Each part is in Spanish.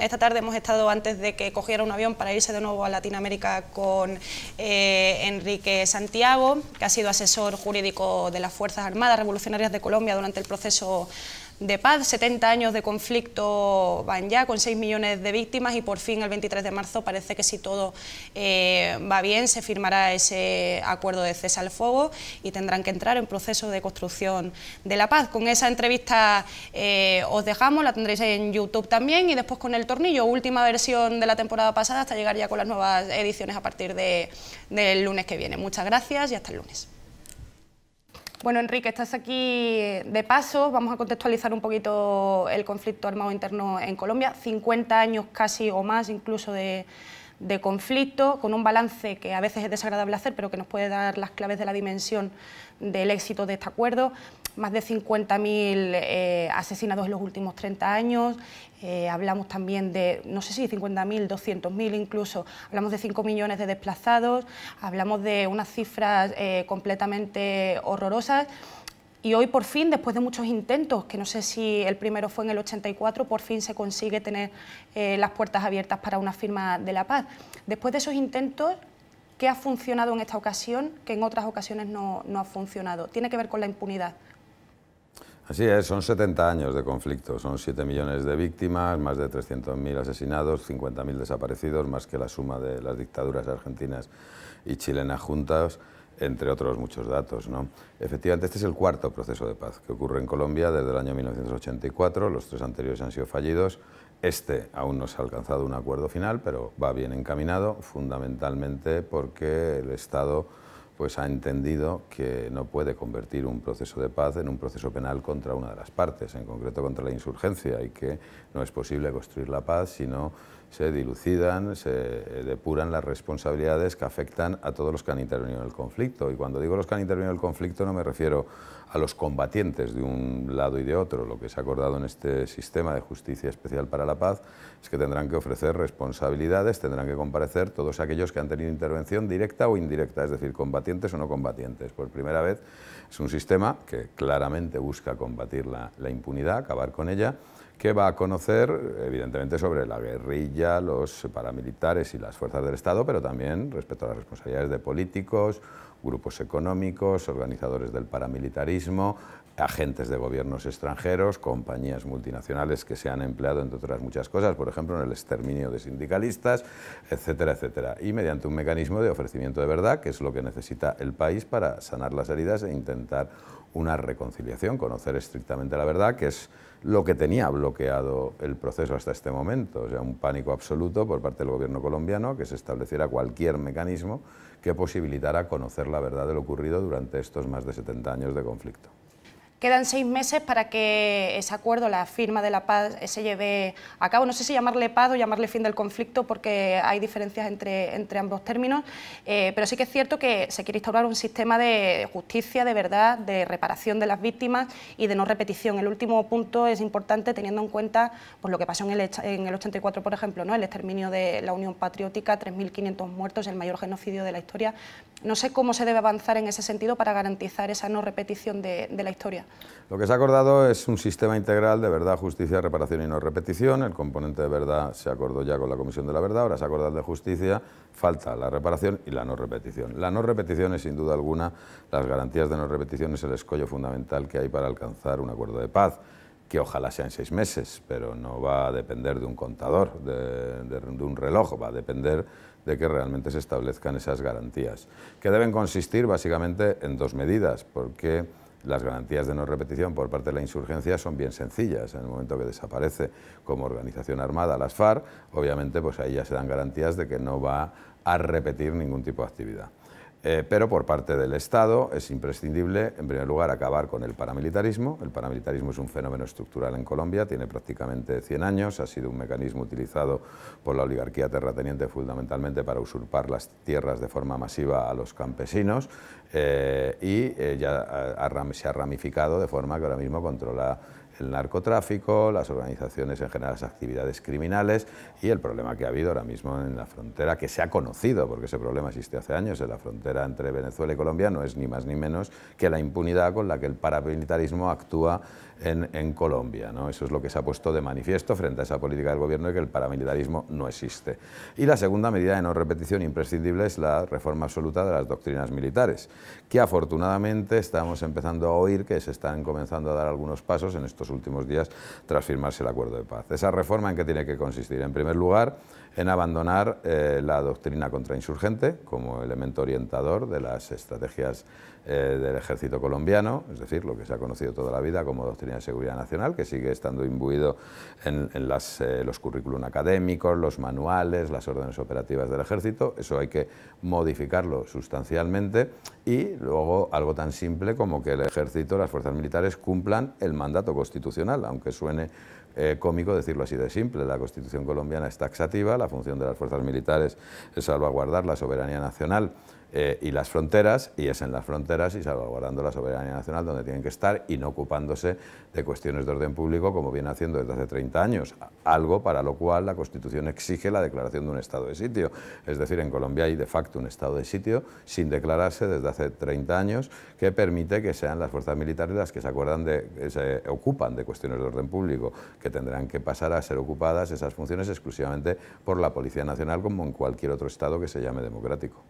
Esta tarde hemos estado antes de que cogiera un avión para irse de nuevo a Latinoamérica con eh, Enrique Santiago, que ha sido asesor jurídico de las Fuerzas Armadas Revolucionarias de Colombia durante el proceso de paz, 70 años de conflicto van ya con 6 millones de víctimas y por fin el 23 de marzo parece que si todo eh, va bien se firmará ese acuerdo de cese al fuego y tendrán que entrar en proceso de construcción de la paz. Con esa entrevista eh, os dejamos, la tendréis en YouTube también y después con el tornillo, última versión de la temporada pasada hasta llegar ya con las nuevas ediciones a partir de, del lunes que viene. Muchas gracias y hasta el lunes. Bueno, Enrique, estás aquí de paso. Vamos a contextualizar un poquito el conflicto armado interno en Colombia. 50 años casi o más incluso de, de conflicto, con un balance que a veces es desagradable hacer, pero que nos puede dar las claves de la dimensión del éxito de este acuerdo más de 50.000 eh, asesinados en los últimos 30 años, eh, hablamos también de, no sé si 50.000, 200.000 incluso, hablamos de 5 millones de desplazados, hablamos de unas cifras eh, completamente horrorosas. Y hoy por fin, después de muchos intentos, que no sé si el primero fue en el 84, por fin se consigue tener las puertas abiertas para una firma de la paz. Después de esos intentos, ¿qué ha funcionado en esta ocasión que en otras ocasiones no ha funcionado? Tiene que ver con la impunidad, Así es, son 70 años de conflicto, son 7 millones de víctimas, más de 300.000 asesinados, 50.000 desaparecidos, más que la suma de las dictaduras argentinas y chilenas juntas, entre otros muchos datos. Efectivamente, este es el cuarto proceso de paz que ocurre en Colombia desde el año 1984, los tres anteriores han sido fallidos, este aún no se ha alcanzado un acuerdo final, pero va bien encaminado, fundamentalmente porque el Estado pues ha entendido que no puede convertir un proceso de paz en un proceso penal contra una de las partes, en concreto contra la insurgencia, y que no es posible construir la paz si no se dilucidan, se depuran las responsabilidades que afectan a todos los que han intervenido en el conflicto. Y cuando digo los que han intervenido en el conflicto no me refiero a los combatientes de un lado y de otro. Lo que se ha acordado en este sistema de justicia especial para la paz es que tendrán que ofrecer responsabilidades, tendrán que comparecer todos aquellos que han tenido intervención directa o indirecta, es decir, combatientes o no combatientes. Por primera vez es un sistema que claramente busca combatir la, impunidad, acabar con ella, que va a conocer, evidentemente, sobre la guerrilla, los paramilitares y las fuerzas del Estado, pero también respecto a las responsabilidades de políticos grupos económicos, organizadores del paramilitarismo, agentes de gobiernos extranjeros, compañías multinacionales que se han empleado, entre otras muchas cosas, por ejemplo, en el exterminio de sindicalistas, etcétera, etcétera. Y mediante un mecanismo de ofrecimiento de verdad, que es lo que necesita el país para sanar las heridas e intentar una reconciliación, conocer estrictamente la verdad, que es lo que tenía bloqueado el proceso hasta este momento, o sea, un pánico absoluto por parte del gobierno colombiano que se estableciera cualquier mecanismo que posibilitará conocer la verdad de lo ocurrido durante estos más de 70 años de conflicto. Quedan seis meses para que ese acuerdo, la firma de la paz, se lleve a cabo. No sé si llamarle paz o llamarle fin del conflicto porque hay diferencias entre, entre ambos términos, eh, pero sí que es cierto que se quiere instaurar un sistema de justicia, de verdad, de reparación de las víctimas y de no repetición. El último punto es importante teniendo en cuenta pues, lo que pasó en el, en el 84, por ejemplo, ¿no? el exterminio de la Unión Patriótica, 3.500 muertos, el mayor genocidio de la historia. No sé cómo se debe avanzar en ese sentido para garantizar esa no repetición de la historia. Lo que se ha acordado es un sistema integral de verdad, justicia, reparación y no repetición. El componente de verdad se acordó ya con la Comisión de la Verdad, ahora se acorda acordado de justicia, falta la reparación y la no repetición. La no repetición es sin duda alguna, las garantías de no repetición es el escollo fundamental que hay para alcanzar un acuerdo de paz que ojalá sea en seis meses, pero no va a depender de un contador, de, de, un reloj, va a depender de que realmente se establezcan esas garantías, que deben consistir básicamente en dos medidas, porque las garantías de no repetición por parte de la insurgencia son bien sencillas. En el momento que desaparece como organización armada las FARC, obviamente pues ahí ya se dan garantías de que no va a repetir ningún tipo de actividad. Eh, pero por parte del Estado es imprescindible, en primer lugar, acabar con el paramilitarismo. El paramilitarismo es un fenómeno estructural en Colombia, tiene prácticamente 100 años, ha sido un mecanismo utilizado por la oligarquía terrateniente fundamentalmente para usurpar las tierras de forma masiva a los campesinos eh, y eh, ya se ha ramificado de forma que ahora mismo controla el narcotráfico, las organizaciones en general, las actividades criminales y el problema que ha habido ahora mismo en la frontera, que se ha conocido, porque ese problema existe hace años, en la frontera entre Venezuela y Colombia no es ni más ni menos que la impunidad con la que el paramilitarismo actúa en, Colombia. ¿no? Eso es lo que se ha puesto de manifiesto frente a esa política del gobierno y que el paramilitarismo no existe. Y la segunda medida de no repetición imprescindible es la reforma absoluta de las doctrinas militares, que afortunadamente estamos empezando a oír que se están comenzando a dar algunos pasos en estos últimos días tras firmarse el acuerdo de paz. Esa reforma en que tiene que consistir, en primer lugar, en abandonar eh, la doctrina contrainsurgente como elemento orientador de las estrategias eh, del ejército colombiano, es decir, lo que se ha conocido toda la vida como doctrina de seguridad nacional, que sigue estando imbuido en, eh, los currículum académicos, los manuales, las órdenes operativas del ejército, eso hay que modificarlo sustancialmente y luego algo tan simple como que el ejército, las fuerzas militares cumplan el mandato constitucional, aunque suene eh, cómico decirlo así de simple. La Constitución colombiana es taxativa, la función de las fuerzas militares es salvaguardar la soberanía nacional. Eh, y las fronteras, y es en las fronteras y salvaguardando la soberanía nacional donde tienen que estar y no ocupándose de cuestiones de orden público como viene haciendo desde hace 30 años, algo para lo cual la Constitución exige la declaración de un estado de sitio. Es decir, en Colombia hay de facto un estado de sitio sin declararse desde hace 30 años que permite que sean las fuerzas militares las que eh, se ocupan de cuestiones de orden público, que tendrán que pasar a ser ocupadas esas funciones exclusivamente por la Policía Nacional como en cualquier otro estado que se llame democrático.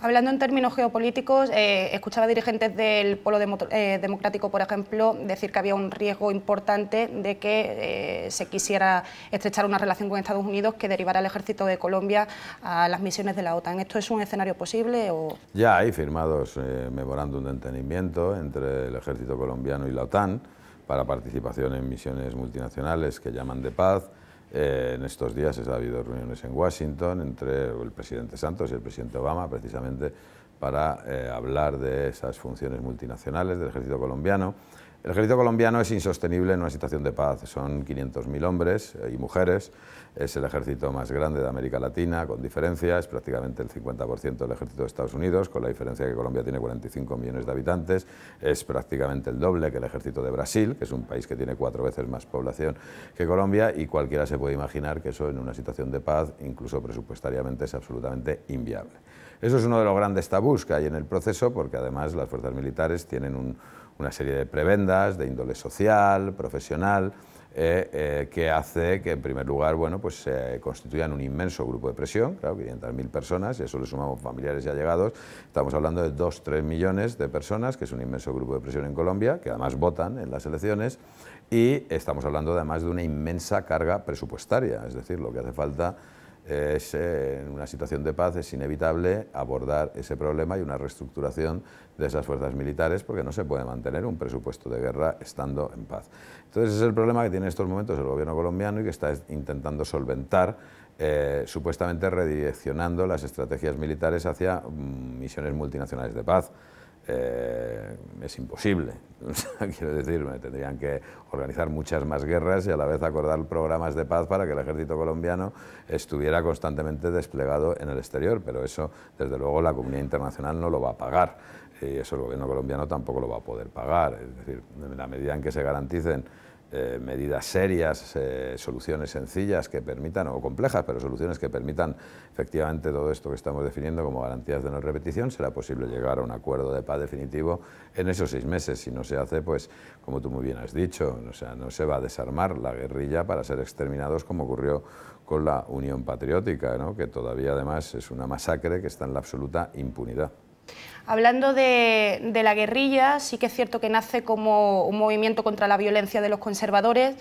Hablando en términos geopolíticos, eh, escuchaba dirigentes del Polo eh, Democrático, por ejemplo, decir que había un riesgo importante de que eh, se quisiera estrechar una relación con Estados Unidos que derivara al ejército de Colombia a las misiones de la OTAN. ¿Esto es un escenario posible? O... Ya hay firmados memorándum de entendimiento entre el ejército colombiano y la OTAN para participación en misiones multinacionales que llaman de paz eh, en estos días ha habido reuniones en Washington entre el presidente Santos y el presidente Obama, precisamente para eh, hablar de esas funciones multinacionales del ejército colombiano el ejército colombiano es insostenible en una situación de paz. Son 500.000 hombres eh, y mujeres. Es el ejército más grande de América Latina, con diferencia. Es prácticamente el 50% del ejército de Estados Unidos, con la diferencia que Colombia tiene 45 millones de habitantes. Es prácticamente el doble que el ejército de Brasil, que es un país que tiene cuatro veces más población que Colombia. Y cualquiera se puede imaginar que eso en una situación de paz, incluso presupuestariamente, es absolutamente inviable. Eso es uno de los grandes tabús que hay en el proceso, porque además las fuerzas militares tienen un una serie de prebendas de índole social, profesional, eh, eh, que hace que, en primer lugar, bueno, pues se constituyan un inmenso grupo de presión, claro, 500.000 personas, y eso le sumamos familiares y allegados, estamos hablando de 2-3 millones de personas, que es un inmenso grupo de presión en Colombia, que además votan en las elecciones, y estamos hablando además de una inmensa carga presupuestaria, es decir, lo que hace falta es, eh, en una situación de paz es inevitable abordar ese problema y una reestructuración de esas fuerzas militares porque no se puede mantener un presupuesto de guerra estando en paz. Entonces ese es el problema que tiene en estos momentos el gobierno colombiano y que está intentando solventar eh, supuestamente redireccionando las estrategias militares hacia mm, misiones multinacionales de paz. Eh, es imposible. Quiero decir, tendrían que organizar muchas más guerras y a la vez acordar programas de paz para que el ejército colombiano estuviera constantemente desplegado en el exterior, pero eso, desde luego, la comunidad internacional no lo va a pagar y eso el gobierno colombiano tampoco lo va a poder pagar. Es decir, en la medida en que se garanticen eh, medidas serias, eh, soluciones sencillas que permitan, o complejas, pero soluciones que permitan efectivamente todo esto que estamos definiendo como garantías de no repetición, será posible llegar a un acuerdo de paz definitivo en esos seis meses. Si no se hace, pues, como tú muy bien has dicho, no se va a desarmar la guerrilla para ser exterminados como ocurrió con la Unión Patriótica, que todavía además es una masacre que está en la absoluta impunidad. Hablando de, la guerrilla, sí que es cierto que nace como un movimiento contra la violencia de los conservadores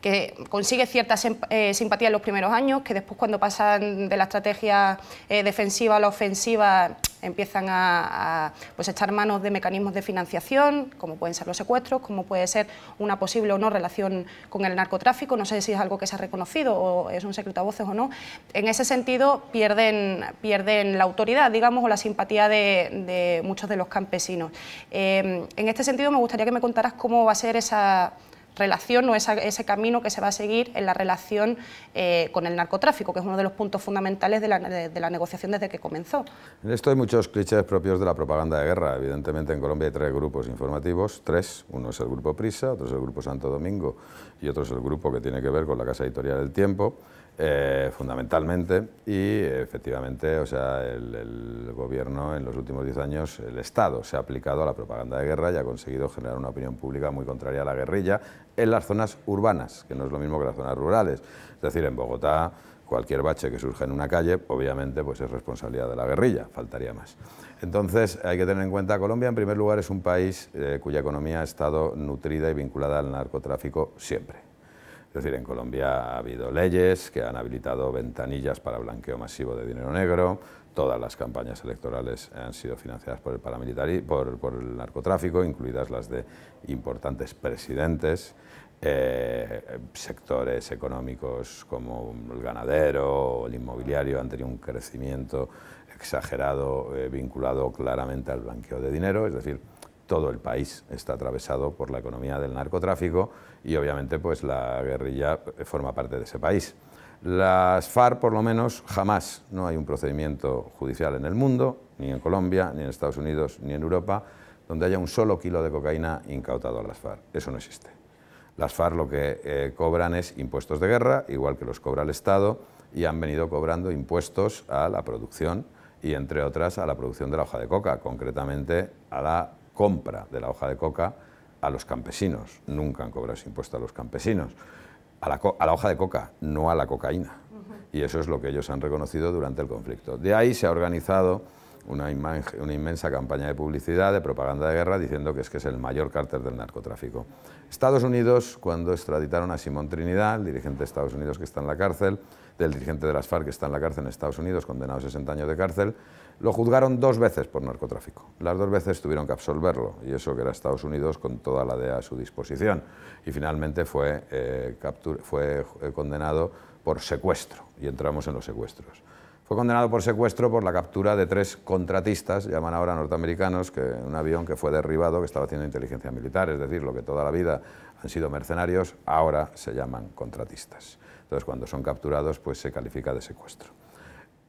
que consigue cierta eh, simpatía en los primeros años, que después cuando pasan de la estrategia eh, defensiva a la ofensiva empiezan a, pues, echar manos de mecanismos de financiación, como pueden ser los secuestros, como puede ser una posible o no relación con el narcotráfico, no sé si es algo que se ha reconocido o es un secreto a voces o no. En ese sentido pierden, pierden la autoridad, digamos, o la simpatía de, muchos de los campesinos. Eh, en este sentido me gustaría que me contaras cómo va a ser esa relación o ese camino que se va a seguir en la relación eh, con el narcotráfico, que es uno de los puntos fundamentales de la, de la, negociación desde que comenzó. En esto hay muchos clichés propios de la propaganda de guerra. Evidentemente en Colombia hay tres grupos informativos, tres. Uno es el grupo Prisa, otro es el grupo Santo Domingo y otro es el grupo que tiene que ver con la Casa Editorial del Tiempo. Eh, fundamentalmente, y efectivamente, o sea, el, gobierno en los últimos 10 años, el Estado se ha aplicado a la propaganda de guerra y ha conseguido generar una opinión pública muy contraria a la guerrilla en las zonas urbanas, que no es lo mismo que las zonas rurales. Es decir, en Bogotá cualquier bache que surja en una calle, obviamente, pues es responsabilidad de la guerrilla, faltaría más. Entonces, hay que tener en cuenta, Colombia, en primer lugar, es un país eh, cuya economía ha estado nutrida y vinculada al narcotráfico siempre. Es decir, en Colombia ha habido leyes que han habilitado ventanillas para blanqueo masivo de dinero negro, todas las campañas electorales han sido financiadas por el paramilitar y por, el narcotráfico, incluidas las de importantes presidentes, eh, sectores económicos como el ganadero o el inmobiliario han tenido un crecimiento exagerado eh, vinculado claramente al blanqueo de dinero, es decir, todo el país está atravesado por la economía del narcotráfico y obviamente pues la guerrilla forma parte de ese país. Las FARC, por lo menos, jamás no hay un procedimiento judicial en el mundo, ni en Colombia, ni en Estados Unidos, ni en Europa, donde haya un solo kilo de cocaína incautado a las FARC. Eso no existe. Las FARC lo que eh, cobran es impuestos de guerra, igual que los cobra el Estado, y han venido cobrando impuestos a la producción y, entre otras, a la producción de la hoja de coca, concretamente a la compra de la hoja de coca a los campesinos. Nunca han cobrado ese impuesto a los campesinos. A la, hoja de coca, no a la cocaína. Y eso es lo que ellos han reconocido durante el conflicto. De ahí se ha organizado una, inmensa campaña de publicidad, de propaganda de guerra, diciendo que es que es el mayor cárter del narcotráfico. Estados Unidos, cuando extraditaron a Simón Trinidad, el dirigente de Estados Unidos que está en la cárcel, del dirigente de las FARC que está en la cárcel en Estados Unidos, condenado a 60 años de cárcel, lo juzgaron dos veces por narcotráfico. Las dos veces tuvieron que absolverlo, y eso que era Estados Unidos con toda la DEA a su disposición. Y finalmente fue, eh, fue eh, condenado por secuestro, y entramos en los secuestros. Fue condenado por secuestro por la captura de tres contratistas, llaman ahora norteamericanos, que un avión que fue derribado, que estaba haciendo inteligencia militar, es decir, lo que toda la vida sido mercenarios, ahora se llaman contratistas. Entonces, cuando son capturados, pues se califica de secuestro.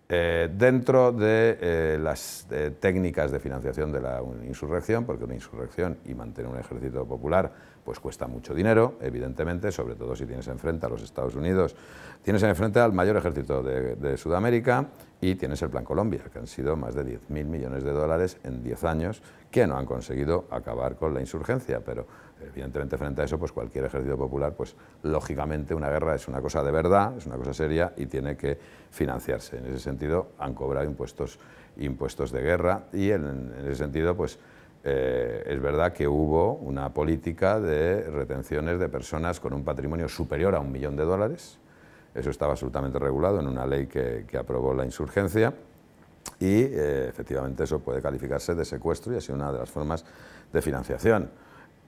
Eh, dentro de eh, las eh, técnicas de financiación de la insurrección, porque una insurrección y mantener un ejército popular pues cuesta mucho dinero, evidentemente, sobre todo si tienes enfrente a los Estados Unidos, tienes enfrente al mayor ejército de, Sudamérica y tienes el Plan Colombia, que han sido más de 10.000 millones de dólares en 10 años, que no han conseguido acabar con la insurgencia, pero Evidentemente, frente a eso, pues cualquier ejército popular, pues lógicamente una guerra es una cosa de verdad, es una cosa seria y tiene que financiarse. En ese sentido, han cobrado impuestos, de guerra y en, ese sentido, pues eh, es verdad que hubo una política de retenciones de personas con un patrimonio superior a un millón de dólares. Eso estaba absolutamente regulado en una ley que, aprobó la insurgencia y eh, efectivamente eso puede calificarse de secuestro y ha sido una de las formas de financiación.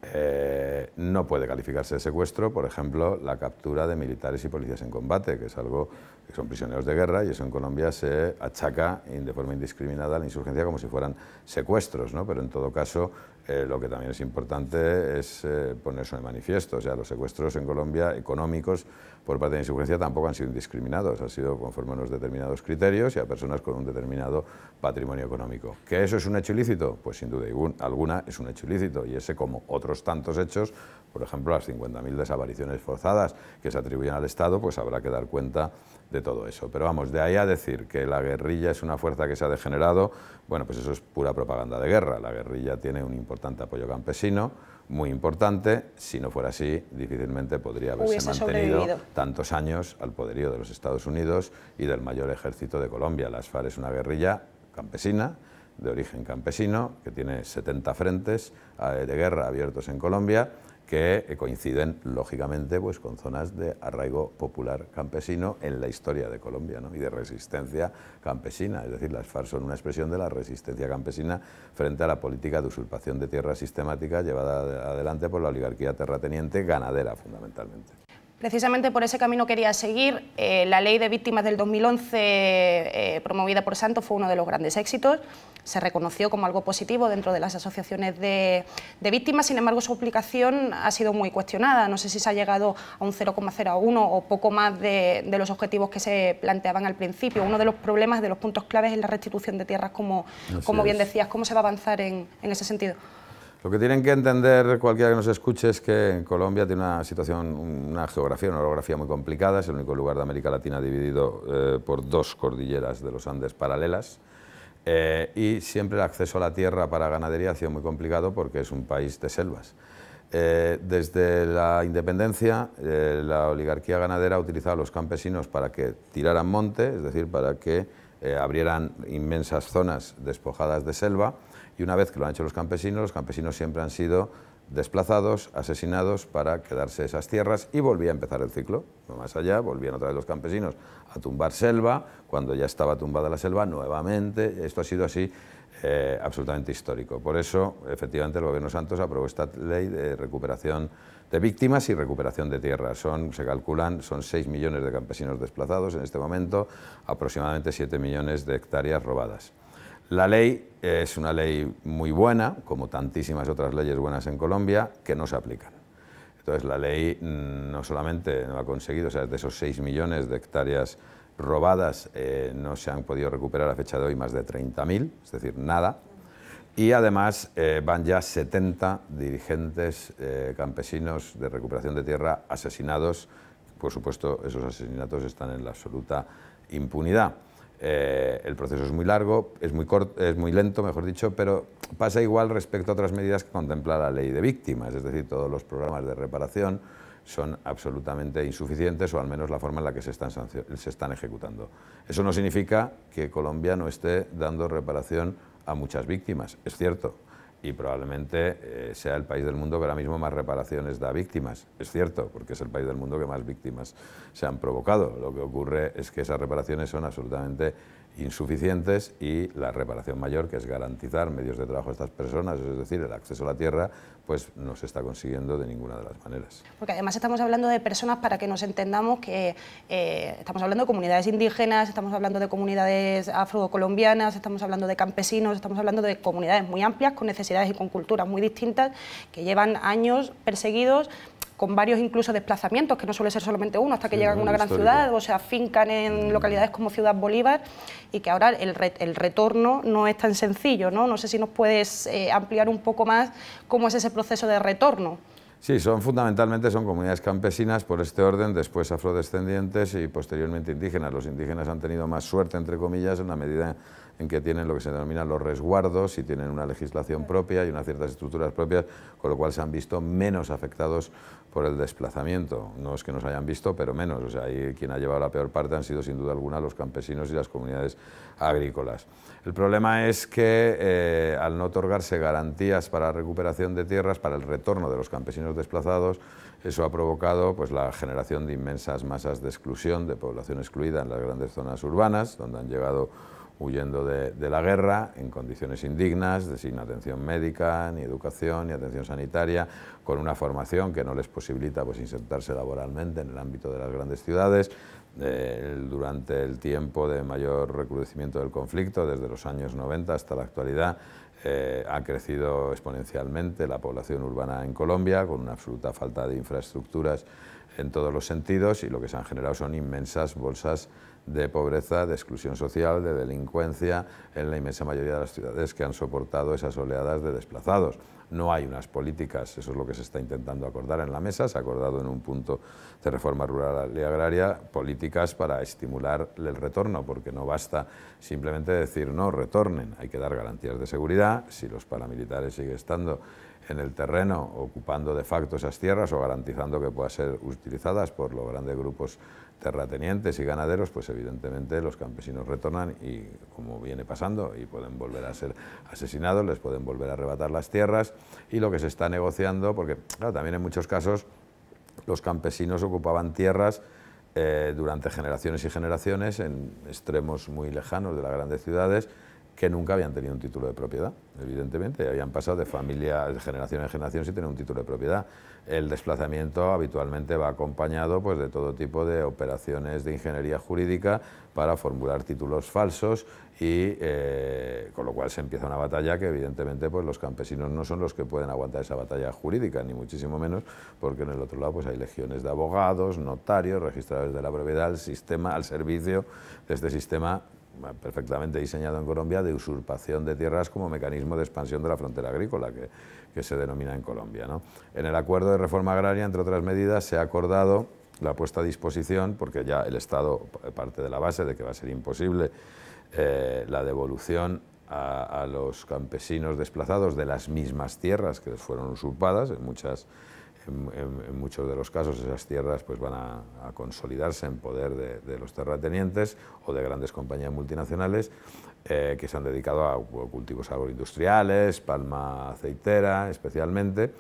Eh, no puede calificarse de secuestro, por ejemplo, la captura de militares y policías en combate, que es algo que son prisioneros de guerra y eso en Colombia se achaca de forma indiscriminada a la insurgencia como si fueran secuestros, ¿no? pero en todo caso eh, lo que también es importante es ponerse eh, poner eso de manifiesto. O sea, los secuestros en Colombia económicos por parte de la insurgencia tampoco han sido indiscriminados, han sido conforme a unos determinados criterios y a personas con un determinado patrimonio económico. ¿Que eso es un hecho ilícito? Pues sin duda alguna es un hecho ilícito y ese, como otros tantos hechos, por ejemplo, las 50.000 desapariciones forzadas que se atribuyen al Estado, pues habrá que dar cuenta de todo eso. Pero vamos, de ahí a decir que la guerrilla es una fuerza que se ha degenerado, bueno, pues eso es pura propaganda de guerra. La guerrilla tiene un importante apoyo campesino, muy importante. Si no fuera así, difícilmente podría haberse mantenido tantos años al poderío de los Estados Unidos y del mayor ejército de Colombia. Las FARC es una guerrilla campesina, de origen campesino, que tiene 70 frentes eh, de guerra abiertos en Colombia que eh, coinciden, lógicamente, pues, con zonas de arraigo popular campesino en la historia de Colombia y de resistencia campesina. Es decir, las FARC son una expresión de la resistencia campesina frente a la política de usurpación de tierra sistemática llevada adelante por la oligarquía terrateniente ganadera, fundamentalmente. Precisamente por ese camino quería seguir. Eh, la ley de víctimas del 2011, eh, promovida por Santos, fue uno de los grandes éxitos. Se reconoció como algo positivo dentro de las asociaciones de, víctimas, sin embargo su aplicación ha sido muy cuestionada. No sé si se ha llegado a un 0,01 o poco más de, los objetivos que se planteaban al principio. Uno de los problemas, de los puntos claves es la restitución de tierras, como, como bien decías. ¿Cómo se va a avanzar en ese sentido? Lo que tienen que entender cualquiera que nos escuche es que Colombia tiene una situación, una geografía, una orografía muy complicada, es el único lugar de América Latina dividido eh, por dos cordilleras de los Andes paralelas. Eh, y siempre el acceso a la tierra para ganadería ha sido muy complicado porque es un país de selvas. Eh, desde la independencia, la oligarquía ganadera ha utilizado a los campesinos para que tiraran monte, es decir, para que abrieran inmensas zonas despojadas de selva y una vez que lo han hecho los campesinos, los campesinos siempre han sido desplazados, asesinados para quedarse esas tierras y volvía a empezar el ciclo. Más allá, volvían otra vez los campesinos a tumbar selva, cuando ya estaba tumbada la selva, nuevamente. Esto ha sido así eh, absolutamente histórico. Por eso, efectivamente, el Gobierno Santos aprobó esta ley de recuperación de víctimas y recuperación de tierras. Son, se calculan, son 6 millones de campesinos desplazados en este momento, aproximadamente 7 millones de hectáreas robadas. La ley es una ley muy buena, como tantísimas otras leyes buenas en Colombia, que no se aplican. Entonces la ley mm, no solamente no ha conseguido, o sea, de esos 6 millones de hectáreas robadas eh, no se han podido recuperar a fecha de hoy más de 30.000, es decir, nada. Y además eh, van ya 70 dirigentes eh, campesinos de recuperación de tierra asesinados. Por supuesto, esos asesinatos están en la absoluta impunidad. Eh, el proceso es muy largo, es muy, es muy lento, mejor dicho, pero pasa igual respecto a otras medidas que contempla la ley de víctimas, es decir, todos los programas de reparación son absolutamente insuficientes o al menos la forma en la que se están, se están ejecutando. Eso no significa que Colombia no esté dando reparación a muchas víctimas, es cierto, y probablemente eh, sea el país del mundo que ahora mismo más reparaciones da víctimas. Es cierto, porque es el país del mundo que más víctimas se han provocado. Lo que ocurre es que esas reparaciones son absolutamente insuficientes y la reparación mayor, que es garantizar medios de trabajo a estas personas, es decir, el acceso a la tierra, pues no se está consiguiendo de ninguna de las maneras. Porque además estamos hablando de personas, para que nos entendamos, que eh, estamos hablando de comunidades indígenas, estamos hablando de comunidades afrocolombianas, estamos hablando de campesinos, estamos hablando de comunidades muy amplias, con necesidades y con culturas muy distintas, que llevan años perseguidos con varios incluso desplazamientos, que no suele ser solamente uno, hasta que llegan a una gran ciudad, o se afincan en mm. localidades como Ciudad Bolívar, y que ahora el, retorno no es tan sencillo, ¿no? No sé si nos puedes eh, ampliar un poco más cómo es ese proceso de retorno. Sí, son fundamentalmente son comunidades campesinas por este orden, después afrodescendientes y posteriormente indígenas. Los indígenas han tenido más suerte, entre comillas, en la medida en que tienen lo que se denomina los resguardos y tienen una legislación propia y unas ciertas estructuras propias, con lo cual se han visto menos afectados por el desplazamiento. No es que nos hayan visto, pero menos. O sea, ahí quien ha llevado la peor parte han sido sin duda alguna los campesinos y las comunidades agrícolas. El problema es que eh, al no otorgarse garantías para la recuperación de tierras, para el retorno de los campesinos desplazados, eso ha provocado pues, la generación de inmensas masas de exclusión, de población excluida en las grandes zonas urbanas, donde han llegado huyendo de, la guerra en condiciones indignas, sin atención médica, ni educación, ni atención sanitaria, con una formación que no les posibilita pues, insertarse laboralmente en el ámbito de las grandes ciudades. Eh, durante el tiempo de mayor recrudecimiento del conflicto, desde los años 90 hasta la actualidad, eh, ha crecido exponencialmente la población urbana en Colombia, con una absoluta falta de infraestructuras en todos los sentidos, y lo que se han generado son inmensas bolsas de pobreza, de exclusión social, de delincuencia en la inmensa mayoría de las ciudades que han soportado esas oleadas de desplazados. No hay unas políticas, eso es lo que se está intentando acordar en la mesa, se ha acordado en un punto de reforma rural y agraria, políticas para estimular el retorno, porque no basta simplemente decir no, retornen, hay que dar garantías de seguridad, si los paramilitares siguen estando en el terreno, ocupando de facto esas tierras o garantizando que puedan ser utilizadas por los grandes grupos terratenientes y ganaderos, pues evidentemente los campesinos retornan y, como viene pasando, y pueden volver a ser asesinados, les pueden volver a arrebatar las tierras y lo que se está negociando, porque claro, también en muchos casos los campesinos ocupaban tierras eh, durante generaciones y generaciones en extremos muy lejanos de las grandes ciudades, que nunca habían tenido un título de propiedad, evidentemente, habían pasado de familia, de generación en generación sin tener un título de propiedad. El desplazamiento habitualmente va acompañado pues, de todo tipo de operaciones de ingeniería jurídica para formular títulos falsos y eh, con lo cual se empieza una batalla que evidentemente pues, los campesinos no son los que pueden aguantar esa batalla jurídica, ni muchísimo menos, porque en el otro lado pues, hay legiones de abogados, notarios, registradores de la propiedad, sistema al servicio de este sistema perfectamente diseñado en Colombia de usurpación de tierras como mecanismo de expansión de la frontera agrícola que, que se denomina en Colombia. ¿no? En el acuerdo de reforma agraria, entre otras medidas, se ha acordado la puesta a disposición, porque ya el Estado parte de la base de que va a ser imposible eh, la devolución a, a los campesinos desplazados de las mismas tierras que les fueron usurpadas en muchas en, muchos de los casos esas tierras pues van a, consolidarse en poder de, los terratenientes o de grandes compañías multinacionales eh, que se han dedicado a cultivos agroindustriales, palma aceitera especialmente,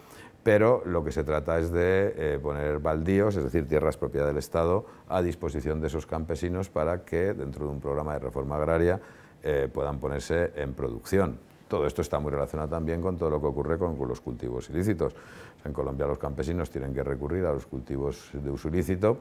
pero lo que se trata es de eh, poner baldíos, es decir, tierras propiedad del Estado, a disposición de esos campesinos para que dentro de un programa de reforma agraria eh, puedan ponerse en producción. Todo esto está muy relacionado también con todo lo que ocurre con, los cultivos ilícitos. En Colombia los campesinos tienen que recurrir a los cultivos de uso ilícito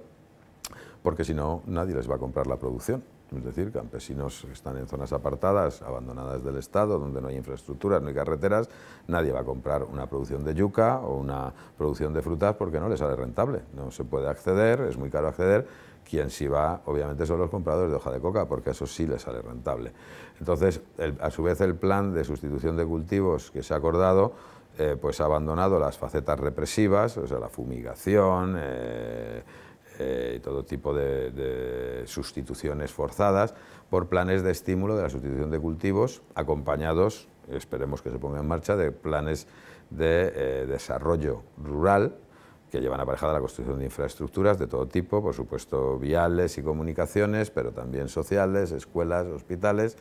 porque si no nadie les va a comprar la producción. Es decir, campesinos que están en zonas apartadas, abandonadas del Estado, donde no hay infraestructuras, no hay carreteras, nadie va a comprar una producción de yuca o una producción de frutas porque no les sale rentable. No se puede acceder, es muy caro acceder quien sí va, obviamente, son los compradores de hoja de coca, porque eso sí les sale rentable. Entonces, a su vez, el plan de sustitución de cultivos que se ha acordado eh, pues ha abandonado las facetas represivas, o sea, la fumigación eh, eh, y todo tipo de, de, sustituciones forzadas, por planes de estímulo de la sustitución de cultivos, acompañados, esperemos que se ponga en marcha, de planes de desarrollo rural que llevan aparejada la construcción de infraestructuras de todo tipo, por supuesto viales y comunicaciones, pero también sociales, escuelas, hospitales,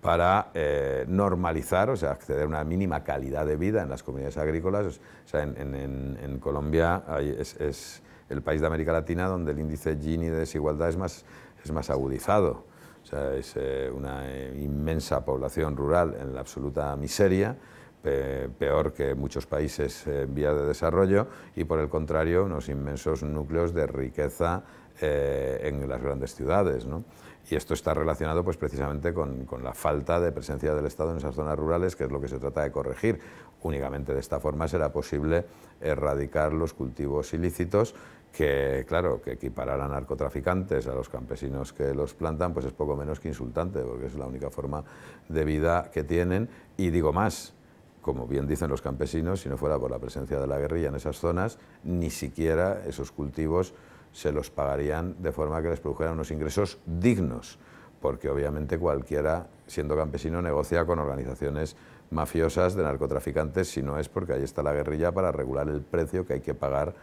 para eh, normalizar, o sea, acceder a una mínima calidad de vida en las comunidades agrícolas. O sea, en, Colombia es, el país de América Latina donde el índice Gini de desigualdad es más, agudizado. O sea, es eh, una eh, inmensa población rural en la absoluta miseria peor que muchos países en vía de desarrollo y por el contrario unos inmensos núcleos de riqueza eh, en las grandes ciudades. ¿no? Y esto está relacionado pues, precisamente con, con, la falta de presencia del Estado en esas zonas rurales, que es lo que se trata de corregir. Únicamente de esta forma será posible erradicar los cultivos ilícitos que, claro, que equiparar a narcotraficantes a los campesinos que los plantan, pues es poco menos que insultante, porque es la única forma de vida que tienen. Y digo más, como bien dicen los campesinos, si no fuera por la presencia de la guerrilla en esas zonas, ni siquiera esos cultivos se los pagarían de forma que les produjeran unos ingresos dignos, porque obviamente cualquiera, siendo campesino, negocia con organizaciones mafiosas de narcotraficantes, si no es porque ahí está la guerrilla para regular el precio que hay que pagar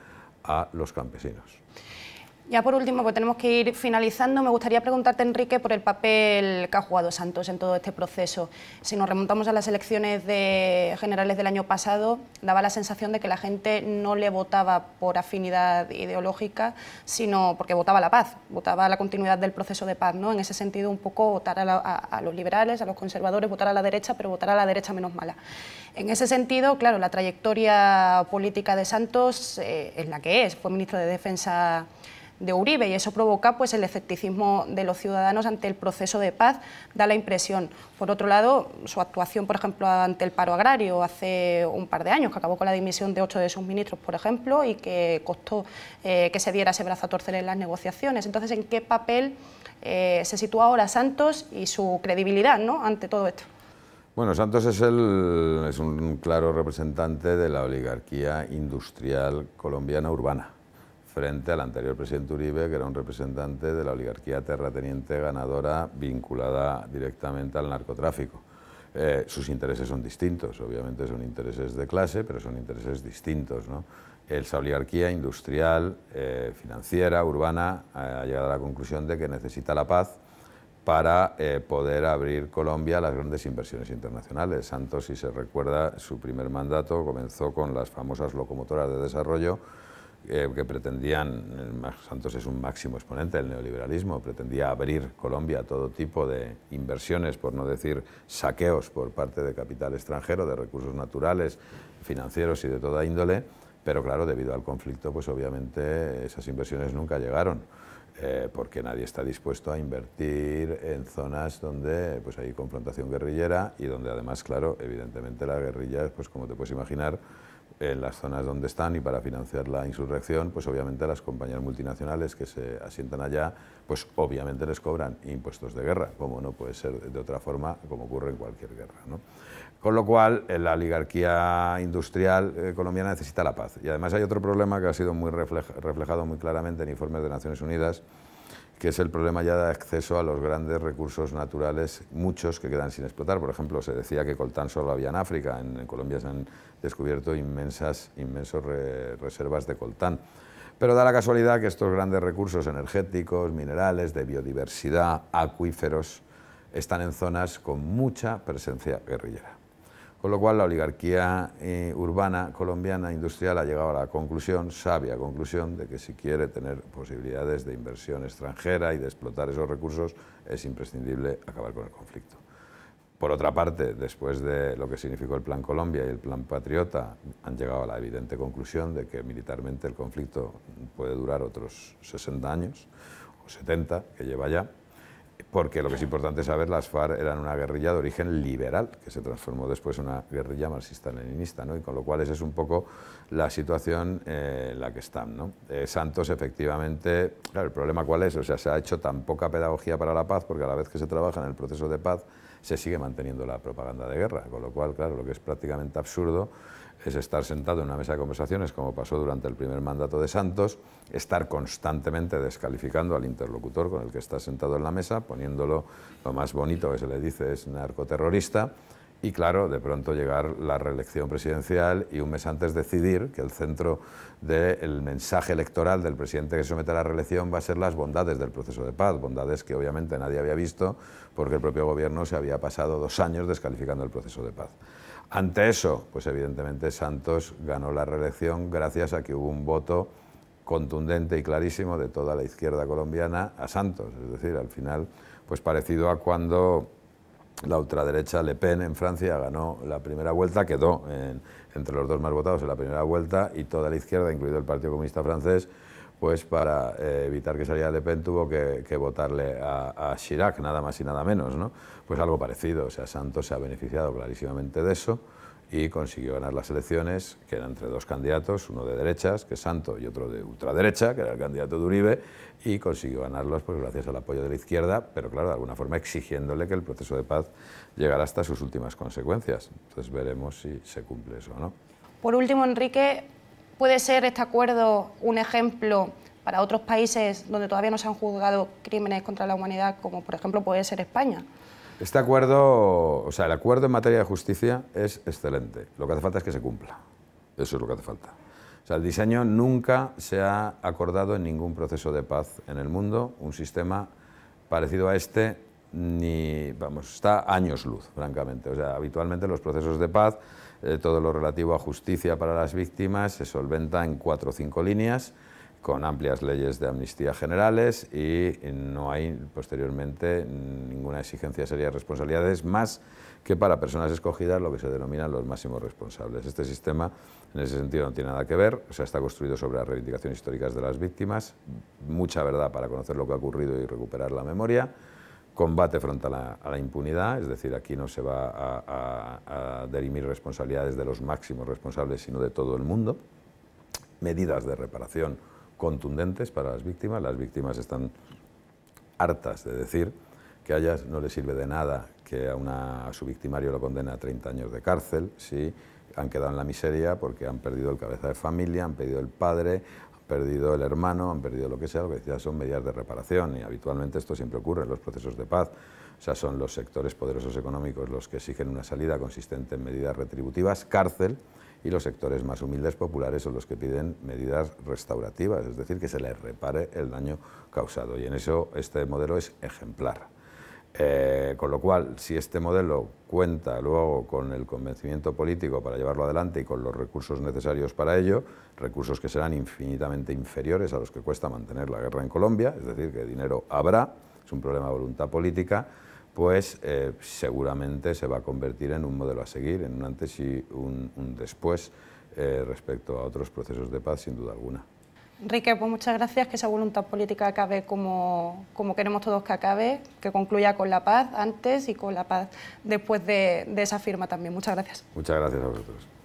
a los campesinos. Ya por último, que tenemos que ir finalizando, me gustaría preguntarte, Enrique, por el papel que ha jugado Santos en todo este proceso. Si nos remontamos a las elecciones de generales del año pasado, daba la sensación de que la gente no le votaba por afinidad ideológica, sino porque votaba la paz, votaba la continuidad del proceso de paz. ¿no? En ese sentido, un poco votar a, los liberales, a los conservadores, votar a la derecha, pero votar a la derecha menos mala. En ese sentido, claro, la trayectoria política de Santos eh, es la que es. Fue ministro de Defensa de Uribe y eso provoca pues el escepticismo de los ciudadanos ante el proceso de paz, da la impresión. Por otro lado, su actuación, por ejemplo, ante el paro agrario hace un par de años, que acabó con la dimisión de ocho de sus ministros, por ejemplo, y que costó eh, que se diera ese brazo a torcer en las negociaciones. Entonces, ¿en qué papel eh, se sitúa ahora Santos y su credibilidad ¿no? ante todo esto? Bueno, Santos es, el, es un claro representante de la oligarquía industrial colombiana urbana frente al anterior presidente Uribe, que era un representante de la oligarquía terrateniente ganadora vinculada directamente al narcotráfico. Eh, sus intereses son distintos, obviamente son intereses de clase, pero son intereses distintos. ¿no? Esa oligarquía industrial, eh, financiera, urbana, eh, ha llegado a la conclusión de que necesita la paz para poder abrir Colombia a las grandes inversiones internacionales. Santos, si se recuerda, su primer mandato comenzó con las famosas locomotoras de desarrollo, eh, que pretendían, Santos es un máximo exponente del neoliberalismo, pretendía abrir Colombia a todo tipo de inversiones, por no decir saqueos por parte de capital extranjero, de recursos naturales, financieros y de toda índole, pero claro, debido al conflicto, pues obviamente esas inversiones nunca llegaron. Eh, porque nadie está dispuesto a invertir en zonas donde pues, hay confrontación guerrillera y donde además, claro, evidentemente la guerrilla, pues como te puedes imaginar, en las zonas donde están y para financiar la insurrección, pues obviamente las compañías multinacionales que se asientan allá, pues obviamente les cobran impuestos de guerra, como no puede ser de otra forma, como ocurre en cualquier guerra. Con lo cual, eh, la oligarquía industrial eh, colombiana necesita la paz. Y además hay otro problema que ha sido muy reflejado muy claramente en informes de Naciones Unidas, que es el problema ya de acceso a los grandes recursos naturales, muchos que quedan sin explotar. Por ejemplo, se decía que coltán solo había en África, en, Colombia se han descubierto inmensas inmensos reservas de coltán. Pero da la casualidad que estos grandes recursos energéticos, minerales, de biodiversidad, acuíferos, están en zonas con mucha presencia guerrillera. Con lo cual la oligarquía eh, urbana colombiana industrial ha llegado a la conclusión, sabia conclusión, de que si quiere tener posibilidades de inversión extranjera y de explotar esos recursos, es imprescindible acabar con el conflicto. Por otra parte, después de lo que significó el Plan Colombia y el Plan Patriota, han llegado a la evidente conclusión de que militarmente el conflicto puede durar otros 60 años o 70, que lleva ya, porque lo que es importante saber, las FARC eran una guerrilla de origen liberal, que se transformó después en una guerrilla marxista-leninista, ¿no? y con lo cual esa es un poco la situación eh, en la que están. Eh, Santos, efectivamente, claro, el problema cuál es, o sea, se ha hecho tan poca pedagogía para la paz, porque a la vez que se trabaja en el proceso de paz, se sigue manteniendo la propaganda de guerra, con lo cual, claro, lo que es prácticamente absurdo es estar sentado en una mesa de conversaciones, como pasó durante el primer mandato de Santos, estar constantemente descalificando al interlocutor con el que está sentado en la mesa, poniéndolo, lo más bonito que se le dice es narcoterrorista, y claro, de pronto llegar la reelección presidencial y un mes antes decidir que el centro del mensaje electoral del presidente que se somete a la reelección va a ser las bondades del proceso de paz, bondades que obviamente nadie había visto porque el propio gobierno se había pasado dos años descalificando el proceso de paz. Ante eso, pues evidentemente Santos ganó la reelección gracias a que hubo un voto contundente y clarísimo de toda la izquierda colombiana a Santos. Es decir, al final, pues parecido a cuando la ultraderecha Le Pen en Francia ganó la primera vuelta, quedó entre los dos más votados en la primera vuelta y toda la izquierda, incluido el Partido Comunista Francés, pues para eh, evitar que saliera de Pen tuvo que, votarle a, Chirac, nada más y nada menos, ¿no? Pues algo parecido, o sea, Santos se ha beneficiado clarísimamente de eso y consiguió ganar las elecciones, que eran entre dos candidatos, uno de derechas, que es Santos... y otro de ultraderecha, que era el candidato de Uribe, y consiguió ganarlos pues, gracias al apoyo de la izquierda, pero claro, de alguna forma exigiéndole que el proceso de paz llegara hasta sus últimas consecuencias. Entonces veremos si se cumple eso o no. Por último, Enrique, ¿Puede ser este acuerdo un ejemplo para otros países donde todavía no se han juzgado crímenes contra la humanidad, como por ejemplo puede ser España? Este acuerdo, o sea, el acuerdo en materia de justicia es excelente. Lo que hace falta es que se cumpla. Eso es lo que hace falta. O sea, el diseño nunca se ha acordado en ningún proceso de paz en el mundo un sistema parecido a este ni, vamos, está años luz, francamente. O sea, habitualmente los procesos de paz, eh, todo lo relativo a justicia para las víctimas, se solventa en cuatro o cinco líneas, con amplias leyes de amnistía generales y no hay posteriormente ninguna exigencia seria de responsabilidades más que para personas escogidas lo que se denomina los máximos responsables. Este sistema en ese sentido no tiene nada que ver, o sea, está construido sobre las reivindicaciones históricas de las víctimas, mucha verdad para conocer lo que ha ocurrido y recuperar la memoria combate frontal a la, impunidad, es decir, aquí no se va a, derimir responsabilidades de los máximos responsables, sino de todo el mundo, medidas de reparación contundentes para las víctimas, las víctimas están hartas de decir que a ellas no les sirve de nada que a, una, su victimario lo condena a 30 años de cárcel, Sí, han quedado en la miseria porque han perdido el cabeza de familia, han perdido el padre, perdido el hermano, han perdido lo que sea, lo que ya son medidas de reparación y habitualmente esto siempre ocurre en los procesos de paz. O sea, son los sectores poderosos económicos los que exigen una salida consistente en medidas retributivas, cárcel, y los sectores más humildes populares son los que piden medidas restaurativas, es decir, que se les repare el daño causado. Y en eso este modelo es ejemplar. Eh, con lo cual, si este modelo cuenta luego con el convencimiento político para llevarlo adelante y con los recursos necesarios para ello, recursos que serán infinitamente inferiores a los que cuesta mantener la guerra en Colombia, es decir, que dinero habrá, es un problema de voluntad política, pues eh, seguramente se va a convertir en un modelo a seguir, en un antes y un, después eh, respecto a otros procesos de paz, sin duda alguna. Enrique, pues muchas gracias, que esa voluntad política acabe como, queremos todos que acabe, que concluya con la paz antes y con la paz después de esa firma también. Muchas gracias. Muchas gracias a vosotros.